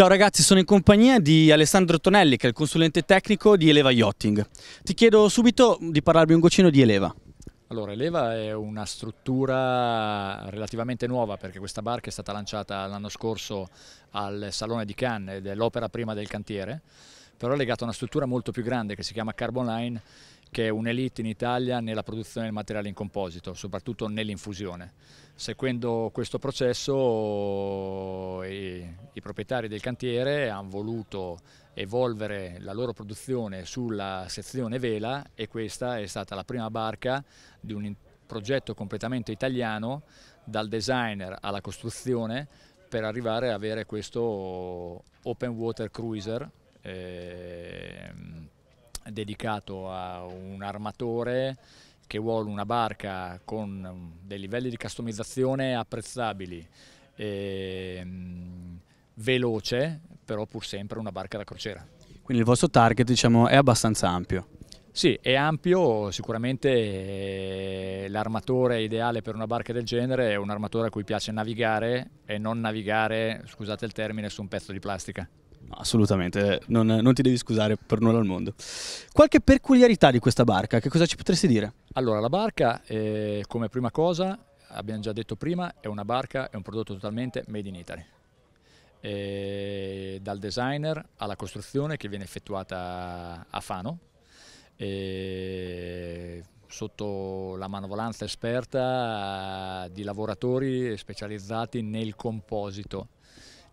Ciao ragazzi, sono in compagnia di Alessandro Tonelli, che è il consulente tecnico di Eleva Yachting. Ti chiedo subito di parlarvi un goccino di Eleva. Allora, Eleva è una struttura relativamente nuova perché questa barca è stata lanciata l'anno scorso al Salone di Cannes ed è l'opera prima del cantiere, però è legata a una struttura molto più grande che si chiama Carbon Line che è un'elite in Italia nella produzione del materiale in composito, soprattutto nell'infusione. Seguendo questo processo i, i, proprietari del cantiere hanno voluto evolvere la loro produzione sulla sezione vela e questa è stata la prima barca di un progetto completamente italiano dal designer alla costruzione per arrivare ad avere questo open water cruiser eh, dedicato a un armatore che vuole una barca con um, dei livelli di customizzazione apprezzabili, e, ehm, mh, veloce, però pur sempre una barca da crociera. Quindi il vostro target diciamo, è abbastanza ampio. Sì, è ampio, sicuramente eh, l'armatore ideale per una barca del genere è un armatore a cui piace navigare e non navigare, scusate il termine, su un pezzo di plastica. No, assolutamente, non, non, ti devi scusare per nulla al mondo. Qualche peculiarità di questa barca, che cosa ci potresti dire? Allora, la barca, eh, come prima cosa, abbiamo già detto prima, è una barca, è un prodotto totalmente made in Italy. E eh, dal designer alla costruzione che viene effettuata a Fano, eh, sotto la manovolanza esperta di lavoratori specializzati nel composito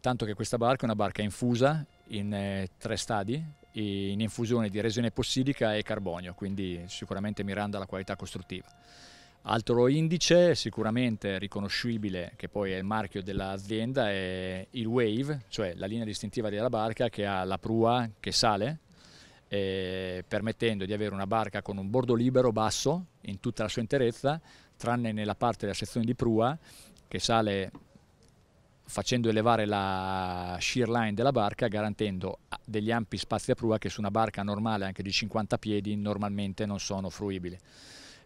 tanto che questa barca è una barca infusa in eh, tre stadi, in infusione di resina epossidica e carbonio, quindi sicuramente mirando alla qualità costruttiva. Altro indice sicuramente riconoscibile, che poi è il marchio dell'azienda, è il wave, cioè la linea distintiva della barca che ha la prua che sale, eh, permettendo di avere una barca con un bordo libero basso in tutta la sua interezza, tranne nella parte della sezione di prua che sale facendo elevare la shear line della barca garantendo ah, degli ampi spazi a prua che su una barca normale anche di 50 piedi normalmente non sono fruibili.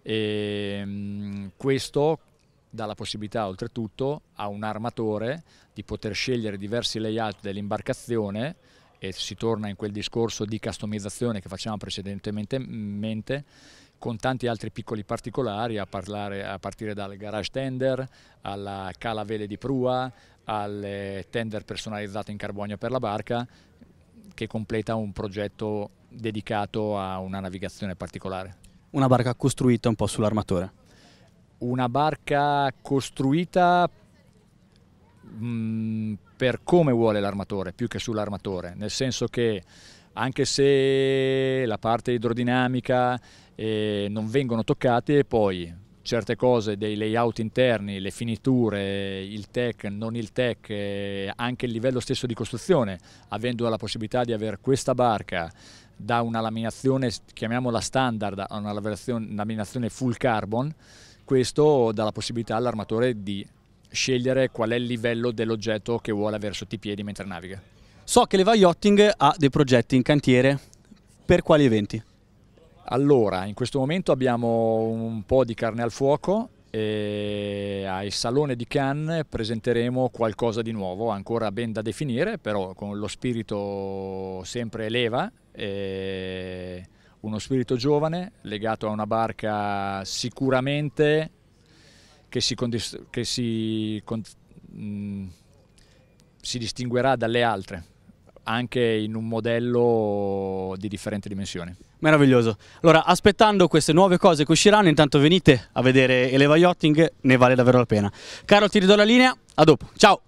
E, ehm, questo dà la possibilità oltretutto a un armatore di poter scegliere diversi layout dell'imbarcazione e si torna in quel discorso di customizzazione che facevamo precedentemente mente, con tanti altri piccoli particolari a, parlare, a partire dal garage tender alla cala vele di prua al tender personalizzato in carbonio per la barca che completa un progetto dedicato a una navigazione particolare. Una barca costruita un po' sull'armatore? Una barca costruita mh, mm, per come vuole l'armatore, più che sull'armatore, nel senso che anche se la parte idrodinamica eh, non vengono toccate, poi certe cose dei layout interni, le finiture, il tech, non il tech, eh, anche il livello stesso di costruzione, avendo la possibilità di avere questa barca da una laminazione, chiamiamola standard, a una laminazione full carbon, questo dà la possibilità all'armatore di scegliere qual è il livello dell'oggetto che vuole avere sotto i piedi mentre naviga. So che l'Eva Yachting ha dei progetti in cantiere, per quali eventi? Allora, in questo momento abbiamo un po' di carne al fuoco e al Salone di Cannes presenteremo qualcosa di nuovo, ancora ben da definire, però con lo spirito sempre eleva, uno spirito giovane legato a una barca sicuramente che si, che si, mh, mm, si distinguerà dalle altre anche in un modello di differente dimensione. Meraviglioso. Allora, aspettando queste nuove cose che usciranno, intanto venite a vedere Eleva Yachting, ne vale davvero la pena. Carlo, ti ridò la linea, a dopo. Ciao!